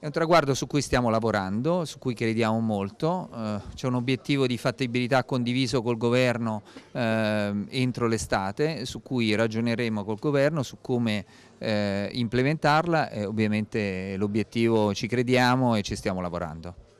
È un traguardo su cui stiamo lavorando, su cui crediamo molto, eh, c'è un obiettivo di fattibilità condiviso col governo eh, entro l'estate, su cui ragioneremo col governo su come eh, implementarla e ovviamente l'obiettivo ci crediamo e ci stiamo lavorando.